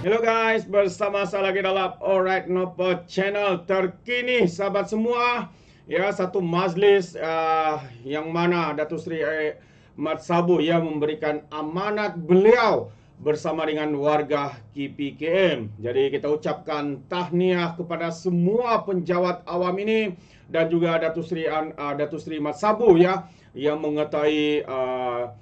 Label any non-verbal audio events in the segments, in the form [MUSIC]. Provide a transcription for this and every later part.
Hello guys, bersama saya lagi dalam Alright Nopo channel terkini sahabat semua. Ya, satu majlis uh, yang mana Datuk Sri Mat Sabu yang memberikan amanat beliau bersama dengan warga KPKM. Jadi kita ucapkan tahniah kepada semua penjawat awam ini dan juga Datuk Sri uh, Datuk Sri Mat Sabu ya yang mengetahui uh,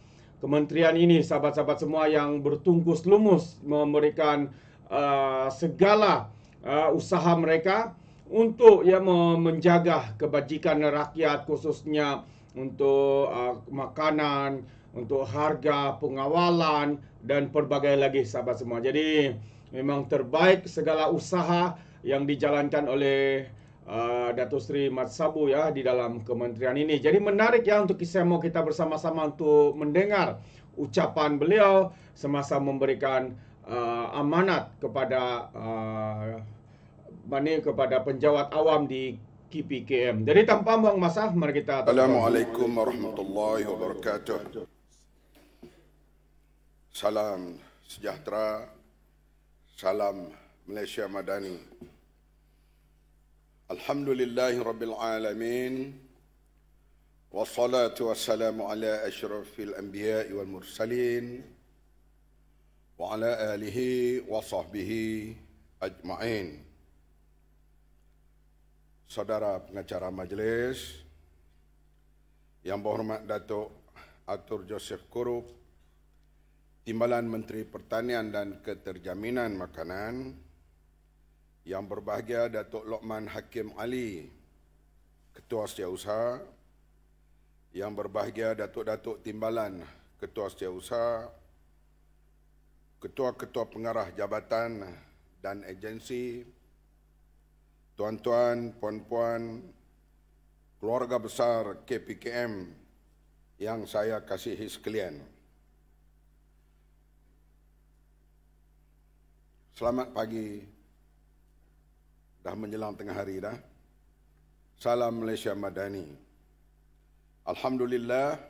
kementerian ini sahabat-sahabat semua yang bertungkus lumus memberikan uh, segala uh, usaha mereka untuk ya menjaga kebajikan rakyat khususnya untuk uh, makanan, untuk harga pengawalan dan pelbagai lagi sahabat semua. Jadi memang terbaik segala usaha yang dijalankan oleh Ah, Datuk Sri Mat Sabu ya di dalam kementerian ini. Jadi menarik ya untuk kita mau kita bersama-sama untuk mendengar ucapan beliau semasa memberikan uh, amanat kepada ah, mana uh, kepada penjawat awam di KPKM. Jadi tanpa buang masa mari kita Assalamualaikum warahmatullahi wabarakatuh. Salam sejahtera. Salam Malaysia Madani. الحمد لله رب العالمين والصلاة والسلام على mursalin الأنبياء والمرسلين وعلى آله وصحبه أجمعين Saudara pengacara majlis Yang berhormat Datuk Atur Joseph Kurup Timbalan Menteri Pertanian dan Keterjaminan Makanan Yang yang berbahagia Datuk Lokman Hakim Ali, Ketua Setiausaha. Yang berbahagia Datuk-Datuk Timbalan, Ketua Setiausaha. Ketua-ketua pengarah jabatan dan agensi, tuan-tuan, puan-puan, keluarga besar KPKM yang saya kasihi sekalian. Selamat pagi, Dah menjelang tengah hari dah. Salam Malaysia Madani. Alhamdulillah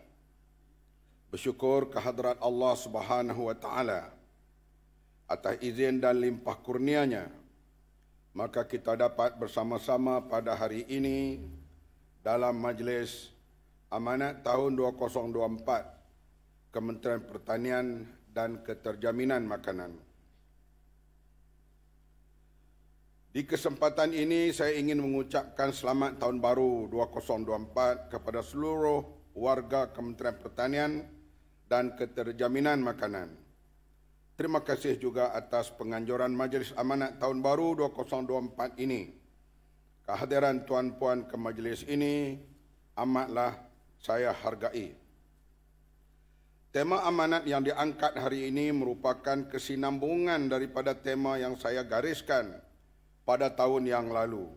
bersyukur kehadrat Allah Subhanahu wa taala atas izin dan limpah kurnianya maka kita dapat bersama-sama pada hari ini dalam majlis amanat tahun 2024 Kementerian Pertanian dan Keterjaminan Makanan. Di kesempatan ini saya ingin mengucapkan selamat tahun baru 2024 kepada seluruh warga Kementerian Pertanian dan Keterjaminan Makanan. Terima kasih juga atas penganjuran Majlis Amanat Tahun Baru 2024 ini. Kehadiran tuan-puan ke majlis ini amatlah saya hargai. Tema amanat yang diangkat hari ini merupakan kesinambungan daripada tema yang saya gariskan pada tahun yang lalu.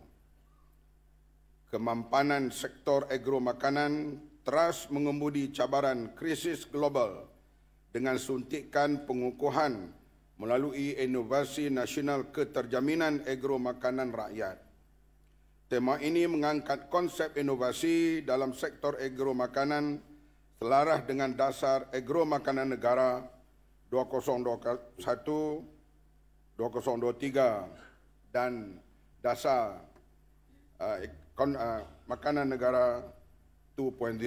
Kemampanan sektor agro makanan terus mengemudi cabaran krisis global dengan suntikan pengukuhan melalui inovasi nasional keterjaminan agro makanan rakyat. Tema ini mengangkat konsep inovasi dalam sektor agro makanan selaras dengan dasar agro makanan negara 2021 2023 dan dasar uh, uh, makanan negara 2.0.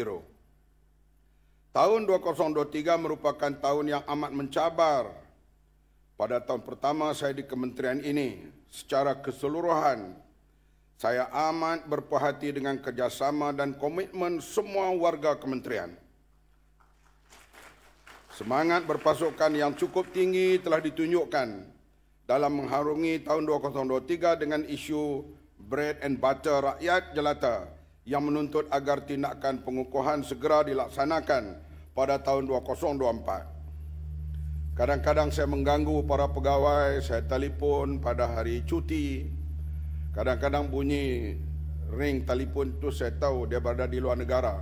Tahun 2023 merupakan tahun yang amat mencabar pada tahun pertama saya di kementerian ini. Secara keseluruhan, saya amat berpuhati dengan kerjasama dan komitmen semua warga kementerian. Semangat berpasukan yang cukup tinggi telah ditunjukkan dalam mengharungi tahun 2023 dengan isu bread and butter rakyat jelata yang menuntut agar tindakan pengukuhan segera dilaksanakan pada tahun 2024. Kadang-kadang saya mengganggu para pegawai, saya telefon pada hari cuti. Kadang-kadang bunyi ring telefon tu saya tahu dia berada di luar negara.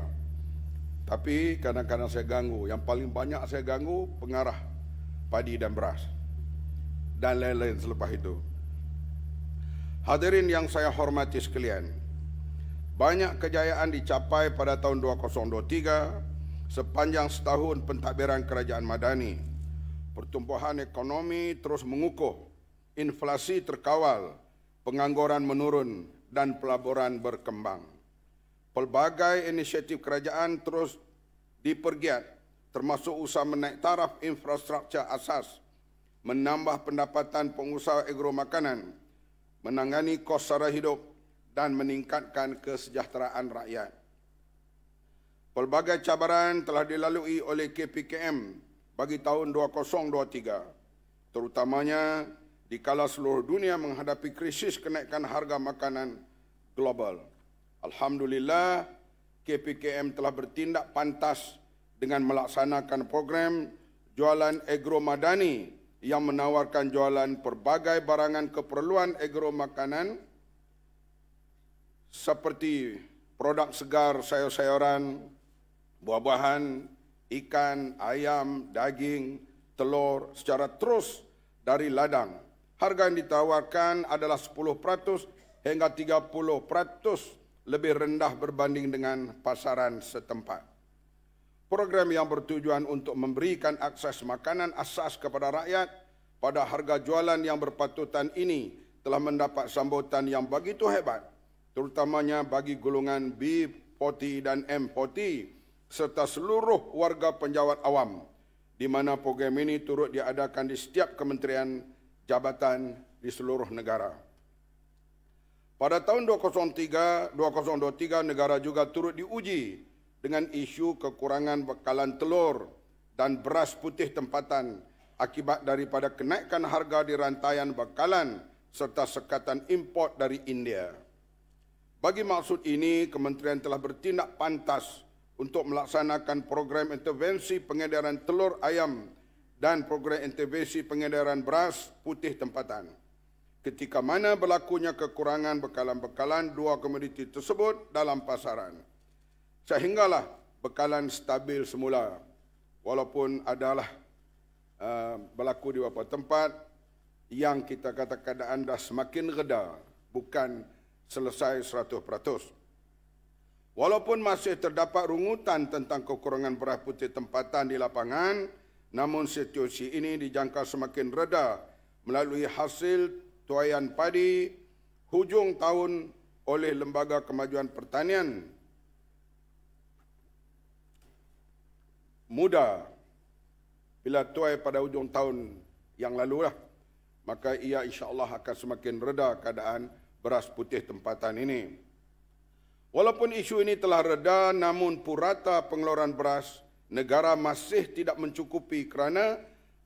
Tapi kadang-kadang saya ganggu. Yang paling banyak saya ganggu pengarah padi dan beras dan lain-lain selepas itu. Hadirin yang saya hormati sekalian, banyak kejayaan dicapai pada tahun 2023 sepanjang setahun pentadbiran Kerajaan Madani. Pertumbuhan ekonomi terus mengukuh, inflasi terkawal, pengangguran menurun dan pelaburan berkembang. Pelbagai inisiatif kerajaan terus dipergiat termasuk usaha menaik taraf infrastruktur asas menambah pendapatan pengusaha agro makanan, menangani kos sara hidup dan meningkatkan kesejahteraan rakyat. Pelbagai cabaran telah dilalui oleh KPKM bagi tahun 2023, terutamanya di kala seluruh dunia menghadapi krisis kenaikan harga makanan global. Alhamdulillah, KPKM telah bertindak pantas dengan melaksanakan program jualan agro madani yang menawarkan jualan pelbagai barangan keperluan agro makanan seperti produk segar, sayur-sayuran, buah-buahan, ikan, ayam, daging, telur secara terus dari ladang. Harga yang ditawarkan adalah 10% hingga 30% lebih rendah berbanding dengan pasaran setempat program yang bertujuan untuk memberikan akses makanan asas kepada rakyat pada harga jualan yang berpatutan ini telah mendapat sambutan yang begitu hebat terutamanya bagi golongan B40 dan M40 serta seluruh warga penjawat awam di mana program ini turut diadakan di setiap kementerian jabatan di seluruh negara. Pada tahun 2003, 2023 negara juga turut diuji dengan isu kekurangan bekalan telur dan beras putih tempatan akibat daripada kenaikan harga di rantaian bekalan serta sekatan import dari India. Bagi maksud ini, kementerian telah bertindak pantas untuk melaksanakan program intervensi pengedaran telur ayam dan program intervensi pengedaran beras putih tempatan. Ketika mana berlakunya kekurangan bekalan-bekalan dua komoditi tersebut dalam pasaran sehinggalah bekalan stabil semula walaupun adalah uh, berlaku di beberapa tempat yang kita kata keadaan dah semakin reda bukan selesai 100%. Walaupun masih terdapat rungutan tentang kekurangan beras putih tempatan di lapangan, namun situasi ini dijangka semakin reda melalui hasil tuayan padi hujung tahun oleh Lembaga Kemajuan Pertanian muda bila tuai pada hujung tahun yang lalu lah maka ia insya Allah akan semakin reda keadaan beras putih tempatan ini. Walaupun isu ini telah reda namun purata pengeluaran beras negara masih tidak mencukupi kerana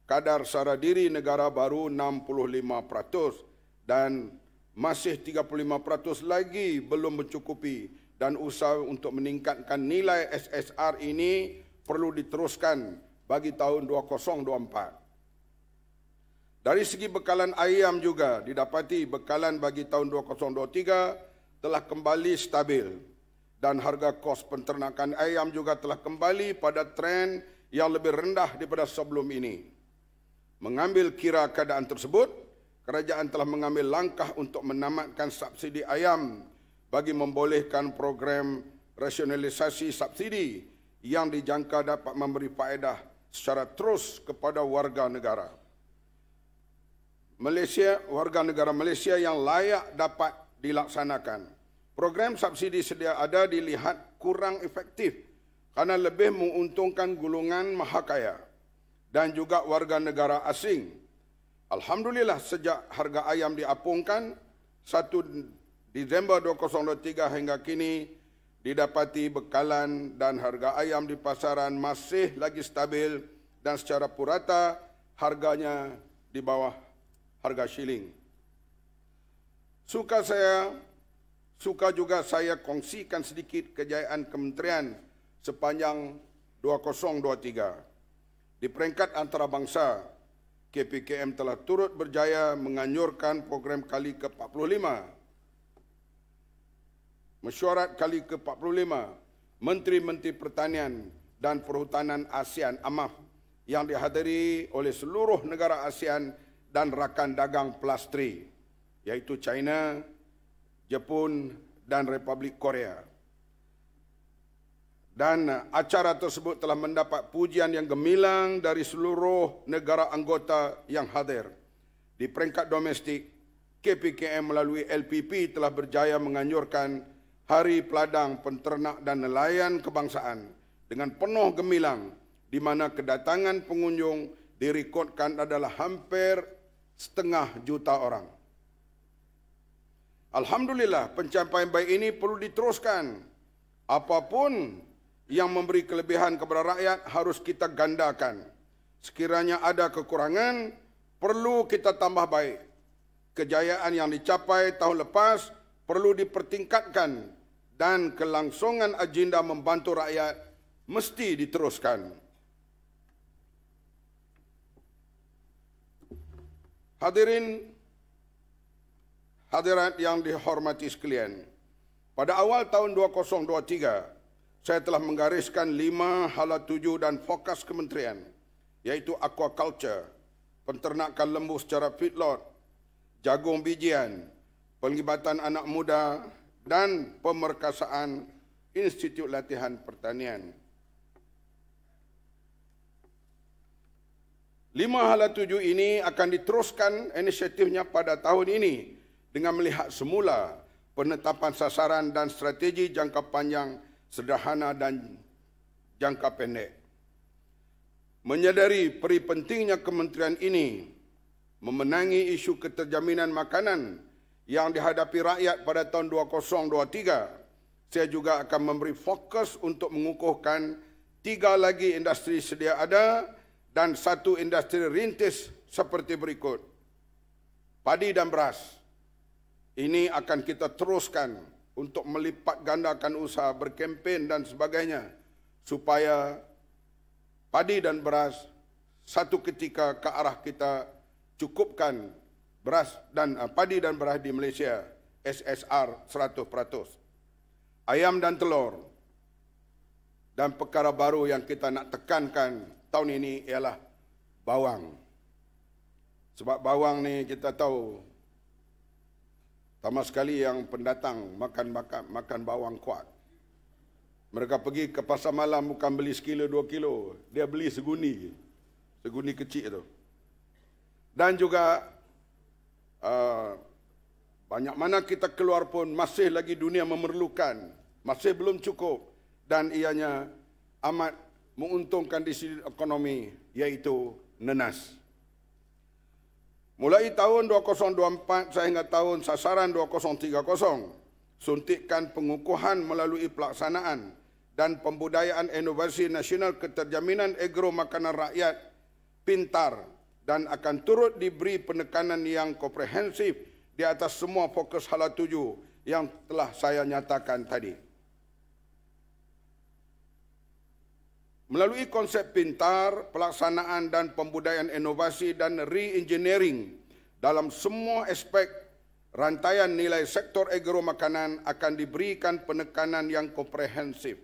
kadar sara diri negara baru 65% dan masih 35% lagi belum mencukupi dan usaha untuk meningkatkan nilai SSR ini perlu diteruskan bagi tahun 2024. Dari segi bekalan ayam juga didapati bekalan bagi tahun 2023 telah kembali stabil dan harga kos penternakan ayam juga telah kembali pada tren yang lebih rendah daripada sebelum ini. Mengambil kira keadaan tersebut, kerajaan telah mengambil langkah untuk menamatkan subsidi ayam bagi membolehkan program rasionalisasi subsidi yang dijangka dapat memberi faedah secara terus kepada warga negara. Malaysia, warga negara Malaysia yang layak dapat dilaksanakan. Program subsidi sedia ada dilihat kurang efektif kerana lebih menguntungkan golongan maha kaya dan juga warga negara asing. Alhamdulillah sejak harga ayam diapungkan 1 Disember 2023 hingga kini didapati bekalan dan harga ayam di pasaran masih lagi stabil dan secara purata harganya di bawah harga shilling. Suka saya, suka juga saya kongsikan sedikit kejayaan kementerian sepanjang 2023. Di peringkat antarabangsa, KPKM telah turut berjaya menganjurkan program kali ke-45 mesyuarat kali ke-45 Menteri-Menteri Pertanian dan Perhutanan ASEAN AMAF yang dihadiri oleh seluruh negara ASEAN dan rakan dagang plus 3 iaitu China, Jepun dan Republik Korea. Dan acara tersebut telah mendapat pujian yang gemilang dari seluruh negara anggota yang hadir. Di peringkat domestik, KPKM melalui LPP telah berjaya menganjurkan Hari Peladang Penternak dan Nelayan Kebangsaan dengan penuh gemilang di mana kedatangan pengunjung direkodkan adalah hampir setengah juta orang. Alhamdulillah pencapaian baik ini perlu diteruskan. Apapun yang memberi kelebihan kepada rakyat harus kita gandakan. Sekiranya ada kekurangan, perlu kita tambah baik. Kejayaan yang dicapai tahun lepas perlu dipertingkatkan dan kelangsungan agenda membantu rakyat mesti diteruskan. Hadirin hadirat yang dihormati sekalian, pada awal tahun 2023, saya telah menggariskan lima hala tuju dan fokus kementerian, iaitu aquaculture, penternakan lembu secara feedlot, jagung bijian, penglibatan anak muda, dan pemerkasaan Institut Latihan Pertanian. Lima hal tujuh ini akan diteruskan inisiatifnya pada tahun ini dengan melihat semula penetapan sasaran dan strategi jangka panjang sederhana dan jangka pendek. Menyadari peri pentingnya kementerian ini memenangi isu keterjaminan makanan yang dihadapi rakyat pada tahun 2023, saya juga akan memberi fokus untuk mengukuhkan tiga lagi industri sedia ada dan satu industri rintis seperti berikut. Padi dan beras. Ini akan kita teruskan untuk melipat gandakan usaha berkempen dan sebagainya supaya padi dan beras satu ketika ke arah kita cukupkan beras dan uh, padi dan beras di Malaysia SSR 100%. Ayam dan telur. Dan perkara baru yang kita nak tekankan tahun ini ialah bawang. Sebab bawang ni kita tahu sama sekali yang pendatang makan makan makan bawang kuat. Mereka pergi ke pasar malam bukan beli sekilo dua kilo. Dia beli seguni. Seguni kecil tu. Dan juga Ah, banyak mana kita keluar pun masih lagi dunia memerlukan masih belum cukup dan ianya amat menguntungkan di sisi ekonomi yaitu nenas. Mulai tahun 2024 sehingga tahun sasaran 2030, suntikan pengukuhan melalui pelaksanaan dan pembudayaan inovasi nasional keterjaminan agro makanan rakyat pintar dan akan turut diberi penekanan yang komprehensif di atas semua fokus hala tuju yang telah saya nyatakan tadi. Melalui konsep pintar, pelaksanaan dan pembudayaan inovasi dan re-engineering dalam semua aspek rantaian nilai sektor agro makanan akan diberikan penekanan yang komprehensif.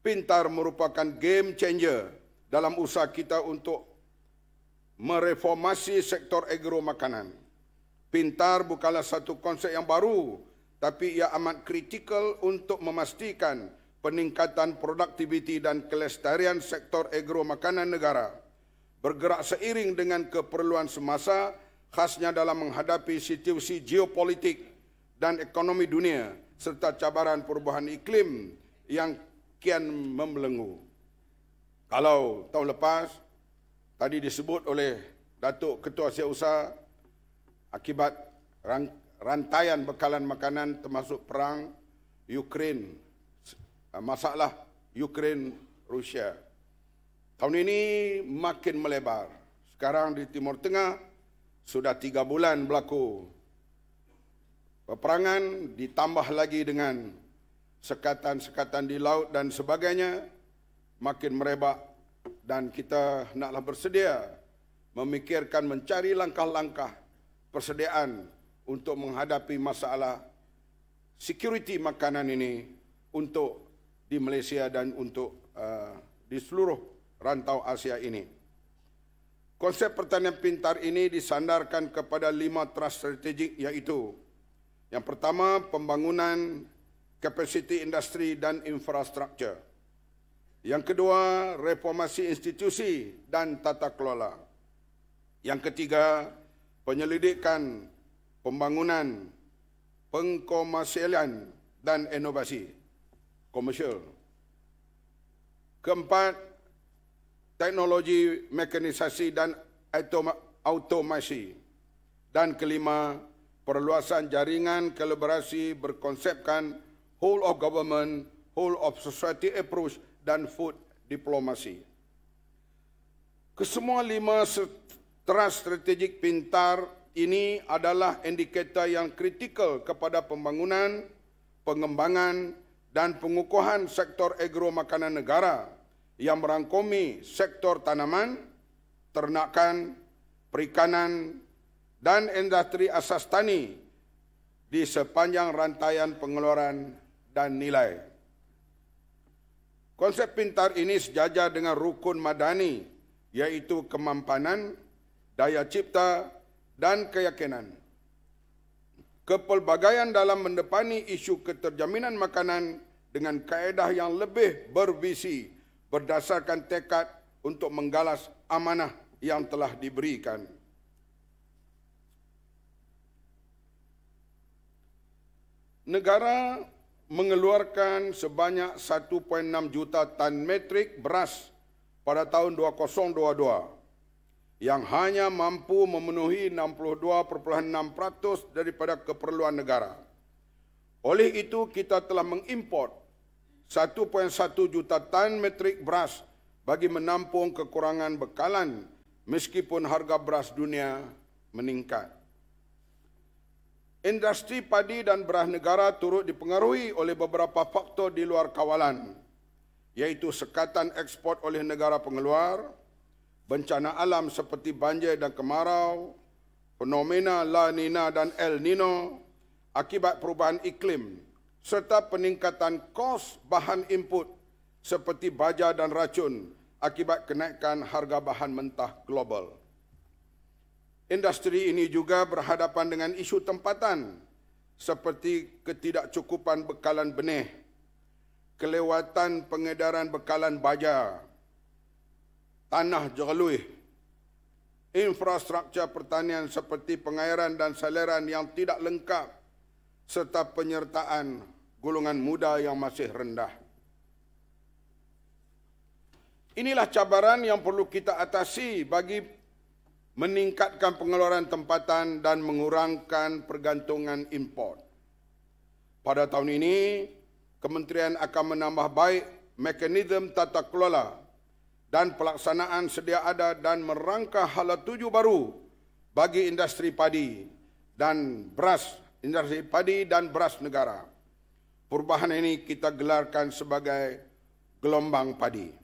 Pintar merupakan game changer dalam usaha kita untuk mereformasi sektor agro makanan. Pintar bukanlah satu konsep yang baru, tapi ia amat kritikal untuk memastikan peningkatan produktiviti dan kelestarian sektor agro makanan negara bergerak seiring dengan keperluan semasa khasnya dalam menghadapi situasi geopolitik dan ekonomi dunia serta cabaran perubahan iklim yang kian membelenggu. Kalau tahun lepas tadi disebut oleh Datuk Ketua Asia Usaha akibat rantaian bekalan makanan termasuk perang Ukraine eh, masalah Ukraine Rusia tahun ini makin melebar sekarang di Timur Tengah sudah tiga bulan berlaku peperangan ditambah lagi dengan sekatan-sekatan di laut dan sebagainya makin merebak dan kita naklah bersedia memikirkan mencari langkah-langkah persediaan untuk menghadapi masalah security makanan ini untuk di Malaysia dan untuk uh, di seluruh rantau Asia ini. Konsep pertanian pintar ini disandarkan kepada lima trust strategik iaitu yang pertama pembangunan kapasiti industri dan infrastruktur. Yang kedua, reformasi institusi dan tata kelola. Yang ketiga, penyelidikan, pembangunan, pengkomersialan dan inovasi komersial. Keempat, teknologi mekanisasi dan automasi. Dan kelima, perluasan jaringan kolaborasi berkonsepkan whole of government, whole of society approach dan food diplomasi. Kesemua lima teras strategik pintar ini adalah indikator yang kritikal kepada pembangunan, pengembangan dan pengukuhan sektor agro makanan negara yang merangkumi sektor tanaman, ternakan, perikanan dan industri asas tani di sepanjang rantaian pengeluaran dan nilai. Konsep pintar ini sejajar dengan rukun madani, yaitu kemampanan, daya cipta dan keyakinan. Kepelbagaian dalam mendepani isu keterjaminan makanan dengan kaedah yang lebih bervisi berdasarkan tekad untuk menggalas amanah yang telah diberikan. Negara mengeluarkan sebanyak 1.6 juta tan metrik beras pada tahun 2022 yang hanya mampu memenuhi 62.6% daripada keperluan negara. Oleh itu kita telah mengimport 1.1 juta tan metrik beras bagi menampung kekurangan bekalan meskipun harga beras dunia meningkat industri padi dan beras negara turut dipengaruhi oleh beberapa faktor di luar kawalan iaitu sekatan ekspor oleh negara pengeluar, bencana alam seperti banjir dan kemarau, fenomena La Nina dan El Nino akibat perubahan iklim serta peningkatan kos bahan input seperti baja dan racun akibat kenaikan harga bahan mentah global. Industri ini juga berhadapan dengan isu tempatan seperti ketidakcukupan bekalan benih, kelewatan pengedaran bekalan baja, tanah jeluih, infrastruktur pertanian seperti pengairan dan saliran yang tidak lengkap serta penyertaan golongan muda yang masih rendah. Inilah cabaran yang perlu kita atasi bagi meningkatkan pengeluaran tempatan dan mengurangkan pergantungan import. Pada tahun ini, Kementerian akan menambah baik mekanisme tata kelola dan pelaksanaan sedia ada dan merangka hala tuju baru bagi industri padi dan beras industri padi dan beras negara. Perubahan ini kita gelarkan sebagai gelombang padi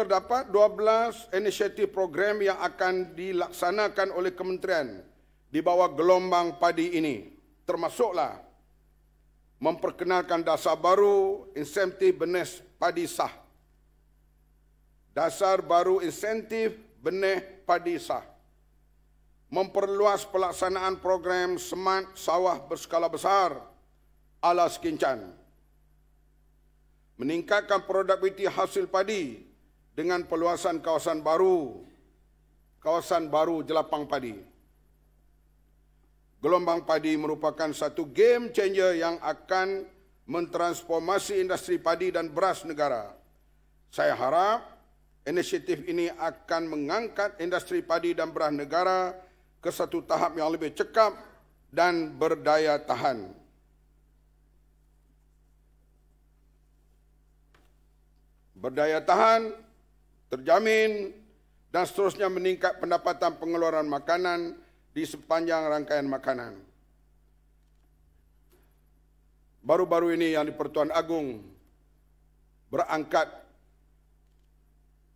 terdapat 12 inisiatif program yang akan dilaksanakan oleh kementerian di bawah gelombang padi ini termasuklah memperkenalkan dasar baru insentif benih padi sah dasar baru insentif benih padi sah memperluas pelaksanaan program semat sawah berskala besar alas kincan meningkatkan produktiviti hasil padi dengan peluasan kawasan baru kawasan baru Jelapang Padi. Gelombang padi merupakan satu game changer yang akan mentransformasi industri padi dan beras negara. Saya harap inisiatif ini akan mengangkat industri padi dan beras negara ke satu tahap yang lebih cekap dan berdaya tahan. Berdaya tahan terjamin dan seterusnya meningkat pendapatan pengeluaran makanan di sepanjang rangkaian makanan. Baru-baru ini yang di Pertuan Agung berangkat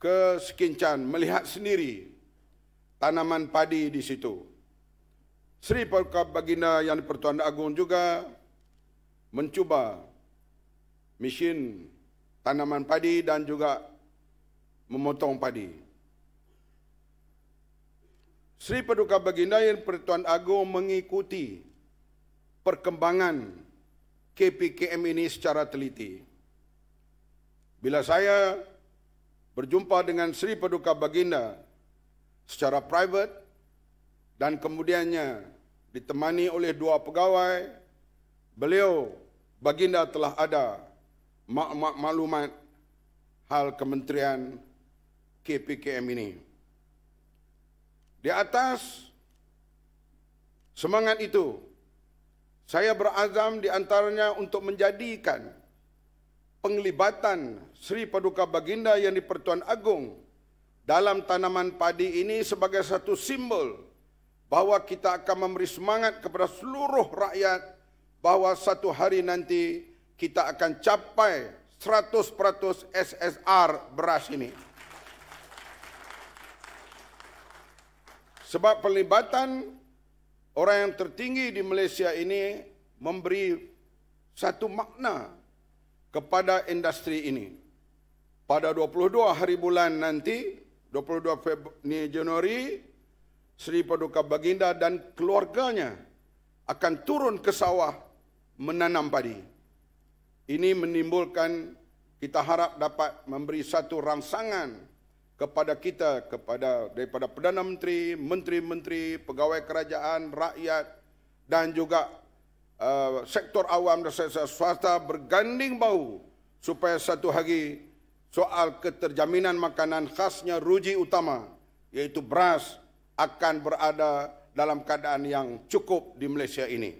ke Sekincan melihat sendiri tanaman padi di situ. Sri Perkab Bagina yang di Pertuan Agung juga mencuba mesin tanaman padi dan juga memotong padi. Sri Paduka Baginda yang Pertuan Agong mengikuti perkembangan KPKM ini secara teliti. Bila saya berjumpa dengan Sri Paduka Baginda secara private dan kemudiannya ditemani oleh dua pegawai, beliau Baginda telah ada mak-mak maklumat hal Kementerian KPKM ini. Di atas semangat itu, saya berazam di antaranya untuk menjadikan penglibatan Sri Paduka Baginda yang di-Pertuan Agung dalam tanaman padi ini sebagai satu simbol bahawa kita akan memberi semangat kepada seluruh rakyat bahawa satu hari nanti kita akan capai 100% SSR beras ini. Sebab pelibatan orang yang tertinggi di Malaysia ini memberi satu makna kepada industri ini. Pada 22 hari bulan nanti, 22 Februari, Januari, Sri Paduka Baginda dan keluarganya akan turun ke sawah menanam padi. Ini menimbulkan kita harap dapat memberi satu rangsangan kepada kita kepada daripada perdana menteri, menteri-menteri, pegawai kerajaan, rakyat dan juga uh, sektor awam dan sektor swasta berganding bahu supaya satu hari soal keterjaminan makanan khasnya ruji utama iaitu beras akan berada dalam keadaan yang cukup di Malaysia ini.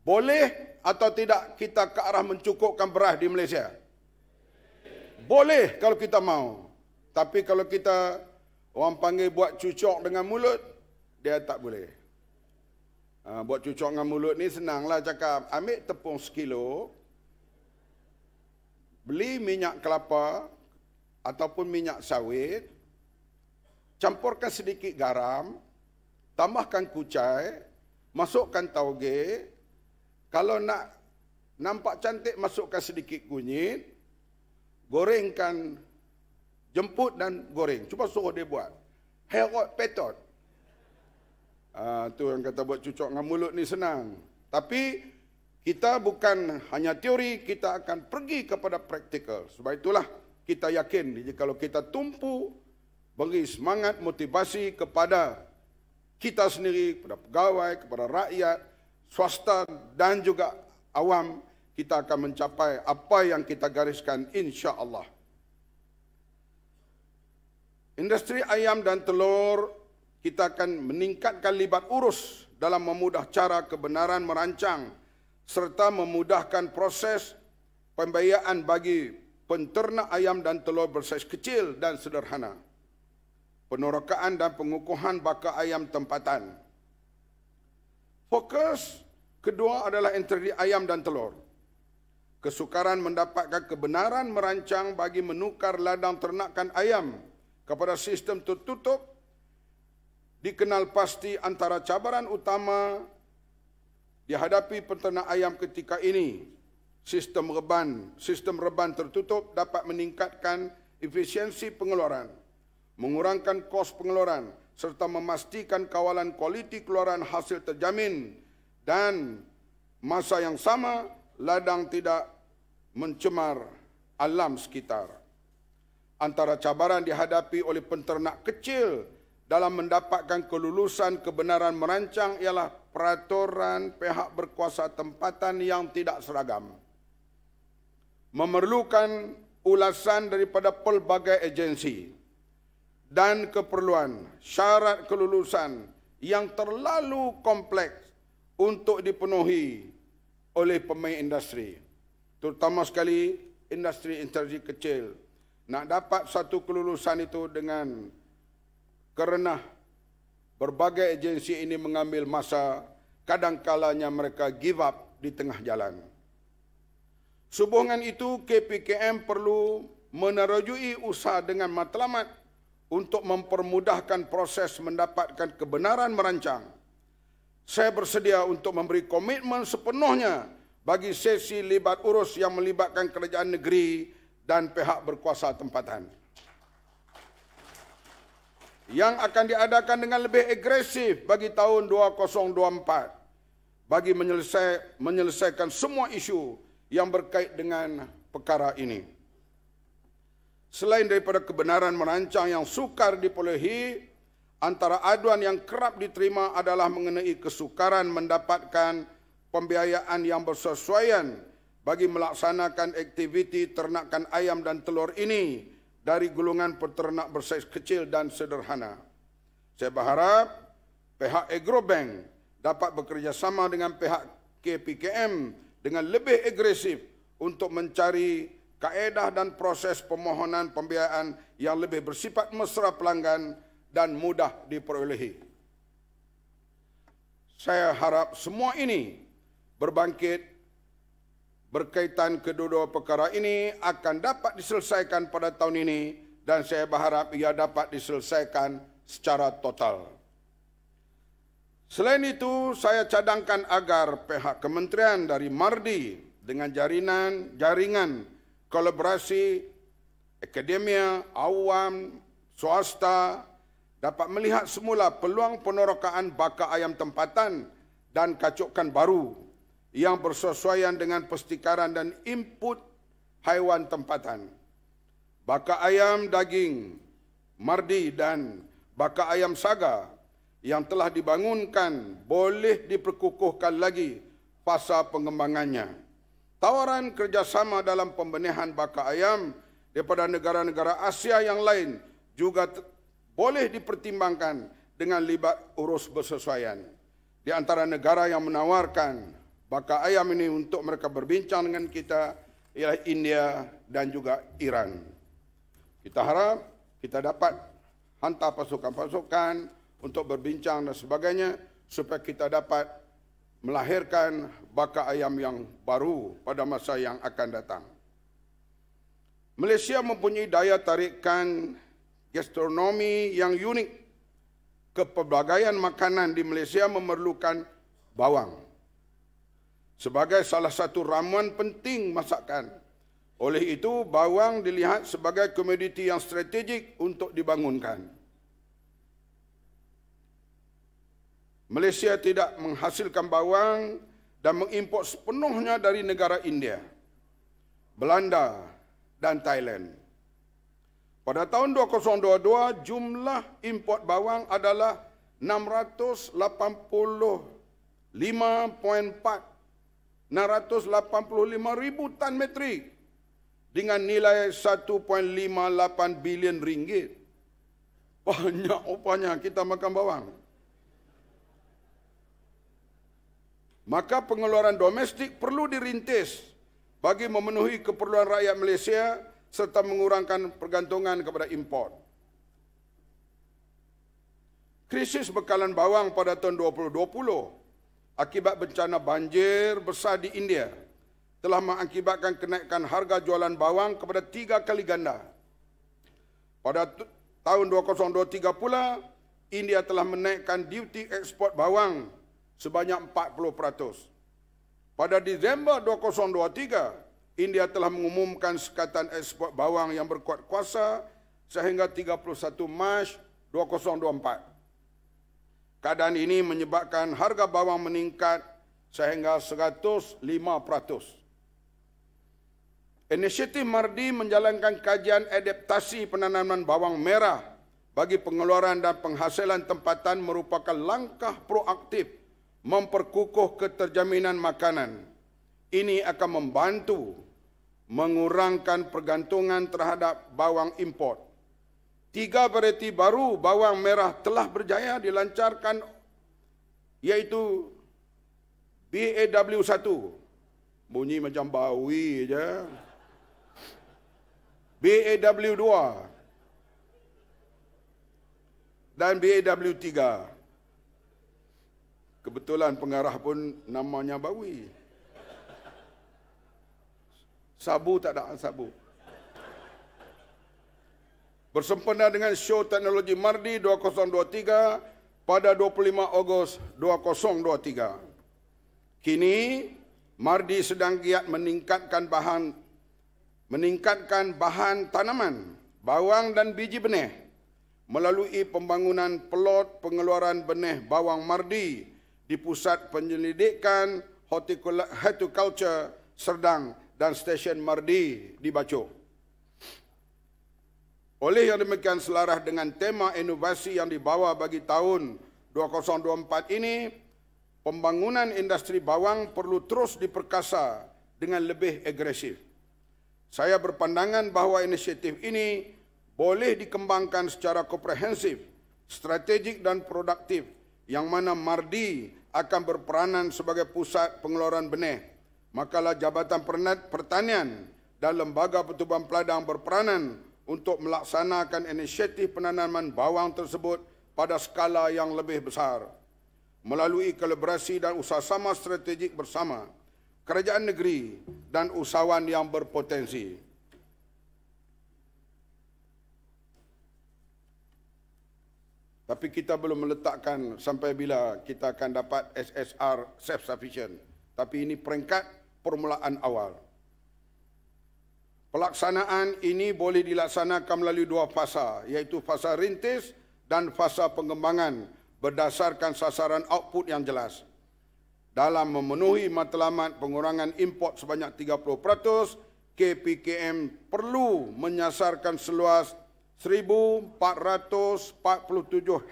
Boleh atau tidak kita ke arah mencukupkan beras di Malaysia? Boleh kalau kita mau. Tapi kalau kita orang panggil buat cucuk dengan mulut, dia tak boleh. Ha, buat cucuk dengan mulut ni senanglah cakap. Ambil tepung sekilo, beli minyak kelapa ataupun minyak sawit, campurkan sedikit garam, tambahkan kucai, masukkan tauge, kalau nak nampak cantik masukkan sedikit kunyit, gorengkan jemput dan goreng. Cuba suruh dia buat. Herod petot. Ah, tu yang kata buat cucuk dengan mulut ni senang. Tapi kita bukan hanya teori, kita akan pergi kepada praktikal. Sebab itulah kita yakin jadi kalau kita tumpu beri semangat motivasi kepada kita sendiri, kepada pegawai, kepada rakyat, swasta dan juga awam, kita akan mencapai apa yang kita gariskan insya-Allah. Industri ayam dan telur kita akan meningkatkan libat urus dalam memudah cara kebenaran merancang serta memudahkan proses pembiayaan bagi penternak ayam dan telur bersaiz kecil dan sederhana. Penerokaan dan pengukuhan bakar ayam tempatan. Fokus kedua adalah industri ayam dan telur. Kesukaran mendapatkan kebenaran merancang bagi menukar ladang ternakan ayam kepada sistem tertutup dikenal pasti antara cabaran utama dihadapi peternak ayam ketika ini sistem reban sistem reban tertutup dapat meningkatkan efisiensi pengeluaran mengurangkan kos pengeluaran serta memastikan kawalan kualiti keluaran hasil terjamin dan masa yang sama ladang tidak mencemar alam sekitar antara cabaran dihadapi oleh penternak kecil dalam mendapatkan kelulusan kebenaran merancang ialah peraturan pihak berkuasa tempatan yang tidak seragam. Memerlukan ulasan daripada pelbagai agensi dan keperluan syarat kelulusan yang terlalu kompleks untuk dipenuhi oleh pemain industri terutama sekali industri energi kecil nak dapat satu kelulusan itu dengan kerana berbagai agensi ini mengambil masa kadang-kalanya mereka give up di tengah jalan. Subuhan itu KPKM perlu menerajui usaha dengan matlamat untuk mempermudahkan proses mendapatkan kebenaran merancang. Saya bersedia untuk memberi komitmen sepenuhnya bagi sesi libat urus yang melibatkan kerajaan negeri dan pihak berkuasa tempatan. Yang akan diadakan dengan lebih agresif bagi tahun 2024 bagi menyelesai, menyelesaikan semua isu yang berkait dengan perkara ini. Selain daripada kebenaran merancang yang sukar dipolehi, antara aduan yang kerap diterima adalah mengenai kesukaran mendapatkan pembiayaan yang bersesuaian bagi melaksanakan aktiviti ternakan ayam dan telur ini dari golongan peternak bersaiz kecil dan sederhana. Saya berharap pihak Agrobank dapat bekerjasama dengan pihak KPKM dengan lebih agresif untuk mencari kaedah dan proses pemohonan pembiayaan yang lebih bersifat mesra pelanggan dan mudah diperolehi. Saya harap semua ini berbangkit berkaitan kedua-dua perkara ini akan dapat diselesaikan pada tahun ini dan saya berharap ia dapat diselesaikan secara total. Selain itu, saya cadangkan agar pihak kementerian dari Mardi dengan jaringan, jaringan kolaborasi akademia, awam, swasta dapat melihat semula peluang penerokaan bakar ayam tempatan dan kacukan baru yang bersesuaian dengan pestikaran dan input haiwan tempatan. Baka ayam daging, mardi dan baka ayam saga yang telah dibangunkan boleh diperkukuhkan lagi fasa pengembangannya. Tawaran kerjasama dalam pembenihan baka ayam daripada negara-negara Asia yang lain juga boleh dipertimbangkan dengan libat urus bersesuaian. Di antara negara yang menawarkan Bakar ayam ini untuk mereka berbincang dengan kita ialah India dan juga Iran. Kita harap kita dapat hantar pasukan-pasukan untuk berbincang dan sebagainya supaya kita dapat melahirkan bakar ayam yang baru pada masa yang akan datang. Malaysia mempunyai daya tarikan gastronomi yang unik. Kepelbagaian makanan di Malaysia memerlukan bawang sebagai salah satu ramuan penting masakan. Oleh itu, bawang dilihat sebagai komoditi yang strategik untuk dibangunkan. Malaysia tidak menghasilkan bawang dan mengimport sepenuhnya dari negara India, Belanda dan Thailand. Pada tahun 2022, jumlah import bawang adalah 685.4 685 ribu tan metrik dengan nilai 1.58 bilion ringgit. Banyak upahnya kita makan bawang. Maka pengeluaran domestik perlu dirintis bagi memenuhi keperluan rakyat Malaysia serta mengurangkan pergantungan kepada import. Krisis bekalan bawang pada tahun 2020 akibat bencana banjir besar di India telah mengakibatkan kenaikan harga jualan bawang kepada tiga kali ganda. Pada tahun 2023 pula, India telah menaikkan duty ekspor bawang sebanyak 40%. Pada Disember 2023, India telah mengumumkan sekatan ekspor bawang yang berkuat kuasa sehingga 31 Mac 2024. Keadaan ini menyebabkan harga bawang meningkat sehingga 105%. Inisiatif Mardi menjalankan kajian adaptasi penanaman bawang merah bagi pengeluaran dan penghasilan tempatan merupakan langkah proaktif memperkukuh keterjaminan makanan. Ini akan membantu mengurangkan pergantungan terhadap bawang import tiga variti baru bawang merah telah berjaya dilancarkan iaitu BAW1. Bunyi macam bawi je. BAW2 dan BAW3. Kebetulan pengarah pun namanya bawi. Sabu tak ada sabu bersempena dengan Show Teknologi Mardi 2023 pada 25 Ogos 2023. Kini Mardi sedang giat meningkatkan bahan meningkatkan bahan tanaman bawang dan biji benih melalui pembangunan pelot pengeluaran benih bawang Mardi di Pusat Penyelidikan Horticulture Serdang dan Stesen Mardi di Bacok. Oleh yang demikian selaras dengan tema inovasi yang dibawa bagi tahun 2024 ini, pembangunan industri bawang perlu terus diperkasa dengan lebih agresif. Saya berpandangan bahawa inisiatif ini boleh dikembangkan secara komprehensif, strategik dan produktif yang mana Mardi akan berperanan sebagai pusat pengeluaran benih. Makalah Jabatan Pertanian dan Lembaga Pertubuhan Peladang berperanan untuk melaksanakan inisiatif penanaman bawang tersebut pada skala yang lebih besar. Melalui kolaborasi dan usaha sama strategik bersama, kerajaan negeri dan usahawan yang berpotensi. Tapi kita belum meletakkan sampai bila kita akan dapat SSR self-sufficient. Tapi ini peringkat permulaan awal. Pelaksanaan ini boleh dilaksanakan melalui dua fasa, iaitu fasa rintis dan fasa pengembangan berdasarkan sasaran output yang jelas. Dalam memenuhi matlamat pengurangan import sebanyak 30%, KPKM perlu menyasarkan seluas 1,447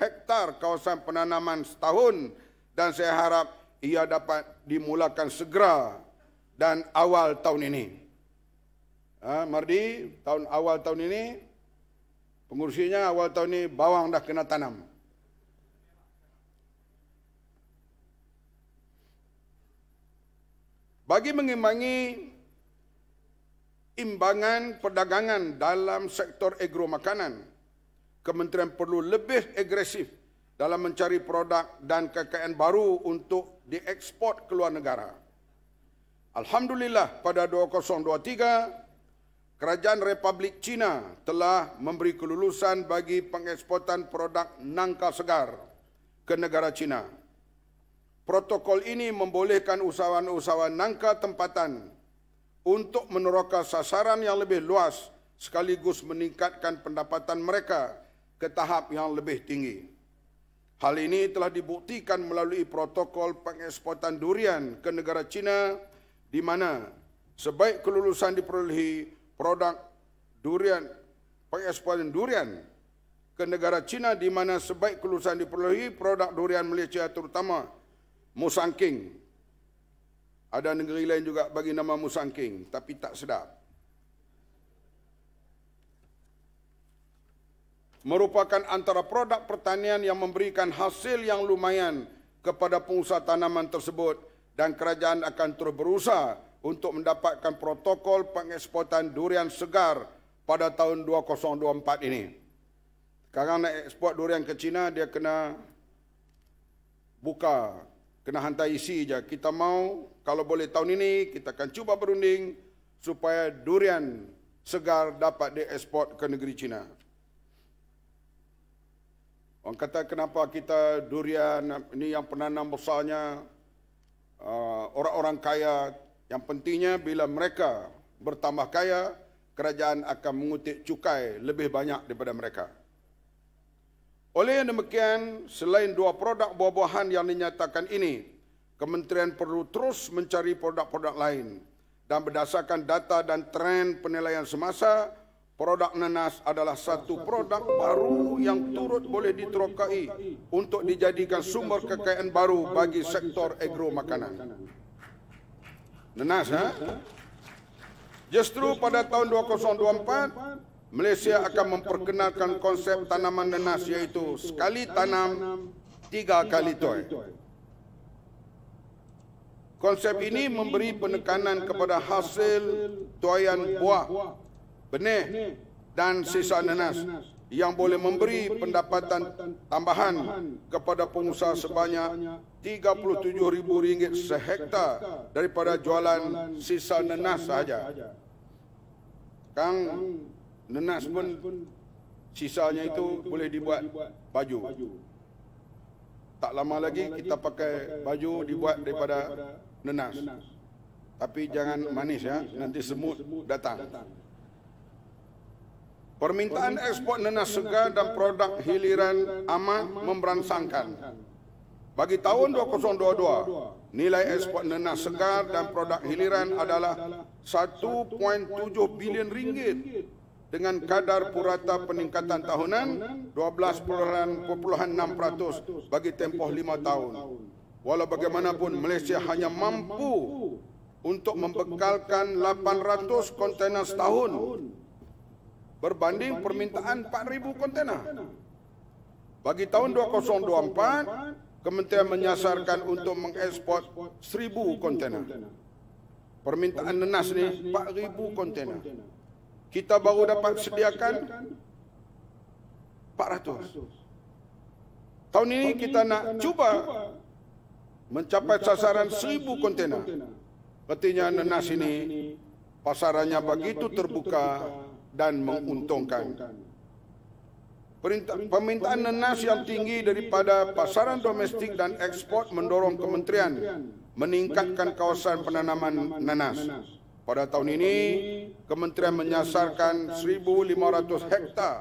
hektar kawasan penanaman setahun dan saya harap ia dapat dimulakan segera dan awal tahun ini ha, Mardi, tahun awal tahun ini pengurusinya awal tahun ini bawang dah kena tanam. Bagi mengimbangi imbangan perdagangan dalam sektor agro makanan, kementerian perlu lebih agresif dalam mencari produk dan kekayaan baru untuk diekspor ke luar negara. Alhamdulillah pada 2023 Kerajaan Republik China telah memberi kelulusan bagi pengeksportan produk nangka segar ke negara China. Protokol ini membolehkan usahawan-usahawan nangka tempatan untuk meneroka sasaran yang lebih luas sekaligus meningkatkan pendapatan mereka ke tahap yang lebih tinggi. Hal ini telah dibuktikan melalui protokol pengeksportan durian ke negara China di mana sebaik kelulusan diperolehi produk durian, pengeksporan durian ke negara China di mana sebaik kelulusan diperolehi produk durian Malaysia terutama Musang King. Ada negeri lain juga bagi nama Musang King tapi tak sedap. Merupakan antara produk pertanian yang memberikan hasil yang lumayan kepada pengusaha tanaman tersebut dan kerajaan akan terus berusaha untuk mendapatkan protokol pengeksportan durian segar pada tahun 2024 ini. Sekarang nak ekspor durian ke China, dia kena buka, kena hantar isi je. Kita mau kalau boleh tahun ini, kita akan cuba berunding supaya durian segar dapat diekspor ke negeri China. Orang kata kenapa kita durian ini yang penanam besarnya, uh, orang-orang kaya yang pentingnya bila mereka bertambah kaya, kerajaan akan mengutip cukai lebih banyak daripada mereka. Oleh demikian, selain dua produk buah-buahan yang dinyatakan ini, kementerian perlu terus mencari produk-produk lain. Dan berdasarkan data dan tren penilaian semasa, produk nanas adalah satu produk baru yang turut boleh diterokai untuk dijadikan sumber kekayaan baru bagi sektor agro makanan. Nenas, ha? Justru pada tahun 2024, Malaysia akan memperkenalkan konsep tanaman nenas iaitu sekali tanam, tiga kali tuai. Konsep ini memberi penekanan kepada hasil tuayan buah, benih dan sisa nenas yang boleh memberi pendapatan tambahan kepada pengusaha sebanyak rm ringgit sehektar daripada jualan sisa nenas sahaja. Kang, nenas pun sisanya itu boleh dibuat baju. Tak lama lagi kita pakai baju dibuat daripada nenas. Tapi jangan manis ya, ya. nanti semut datang. Permintaan ekspor nenas segar dan produk hiliran amat memberansangkan. Bagi tahun 2022, nilai ekspor nenas segar dan produk hiliran adalah 1.7 bilion ringgit dengan kadar purata peningkatan tahunan 12.6% bagi tempoh lima tahun. Walau bagaimanapun Malaysia hanya mampu untuk membekalkan 800 kontena setahun berbanding permintaan 4,000 kontena. Bagi tahun 2024, Kementerian menyasarkan untuk mengekspor 1,000 kontena. Permintaan nenas ni 4,000 kontena. Kita baru dapat sediakan 400. Tahun ini kita nak cuba mencapai sasaran 1,000 kontena. Artinya nenas ini pasarannya begitu terbuka, terbuka dan menguntungkan. permintaan nenas yang tinggi daripada pasaran domestik dan ekspor mendorong kementerian meningkatkan kawasan penanaman nanas. Pada tahun ini, kementerian menyasarkan 1,500 hektar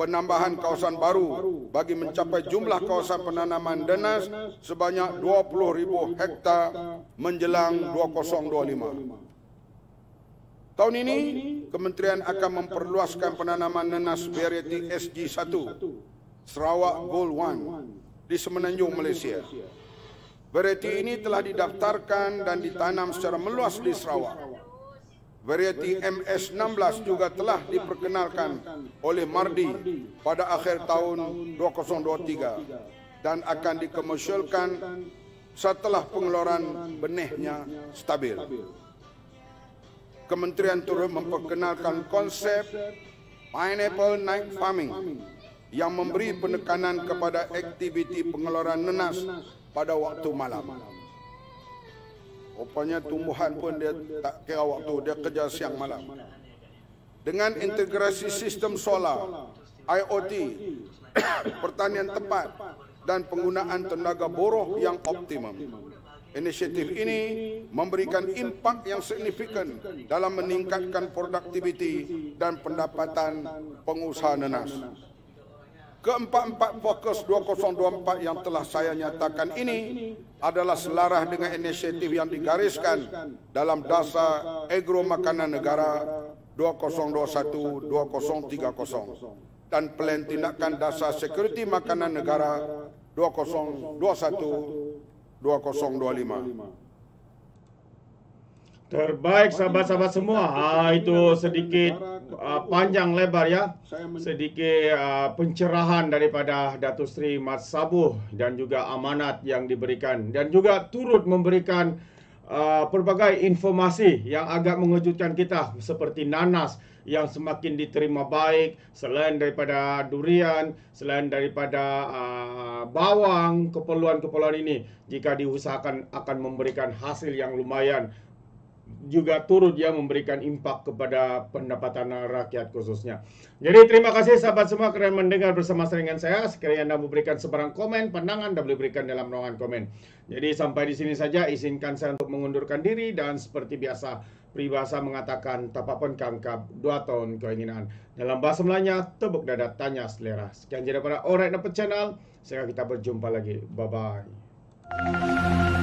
penambahan kawasan baru bagi mencapai jumlah kawasan penanaman nanas sebanyak 20,000 hektar menjelang 2025. Tahun ini, Kementerian akan memperluaskan penanaman nenas BRT SG1 Sarawak Gold One, di Semenanjung Malaysia. Varieti ini telah didaftarkan dan ditanam secara meluas di Sarawak. Varieti MS16 juga telah diperkenalkan oleh Mardi pada akhir tahun 2023 dan akan dikomersialkan setelah pengeluaran benihnya stabil. Kementerian turut memperkenalkan konsep Pineapple Night Farming yang memberi penekanan kepada aktiviti pengeluaran nenas pada waktu malam. Rupanya tumbuhan pun dia tak kira waktu, dia kerja siang malam. Dengan integrasi sistem solar, IoT, [COUGHS] pertanian tepat dan penggunaan tenaga boroh yang optimum. Inisiatif ini memberikan impak yang signifikan dalam meningkatkan produktiviti dan pendapatan pengusaha nenas. Keempat-empat fokus 2024 yang telah saya nyatakan ini adalah selaras dengan inisiatif yang digariskan dalam dasar Agro Makanan Negara 2021-2030 dan Plan Tindakan Dasar Sekuriti Makanan Negara 2021 2025. Terbaik sahabat-sahabat semua. Ha, itu sedikit uh, panjang lebar ya. Sedikit uh, pencerahan daripada Datu Sri Mat Sabuh dan juga amanat yang diberikan dan juga turut memberikan uh, pelbagai informasi yang agak mengejutkan kita seperti nanas. yang semakin diterima baik selain daripada durian, selain daripada uh, bawang, keperluan-keperluan ini jika diusahakan akan memberikan hasil yang lumayan juga turut ya memberikan impak kepada pendapatan rakyat khususnya. Jadi terima kasih sahabat semua kerana mendengar bersama seringan saya. Sekiranya Anda memberikan sebarang komen, pandangan dan boleh berikan dalam ruangan komen. Jadi sampai di sini saja izinkan saya untuk mengundurkan diri dan seperti biasa peribahasa mengatakan tapak pun kangkap dua tahun keinginan. Dalam bahasa Melayu, tebuk dada tanya selera. Sekian pada Orang Dapat Channel. Sekarang kita berjumpa lagi. Bye-bye.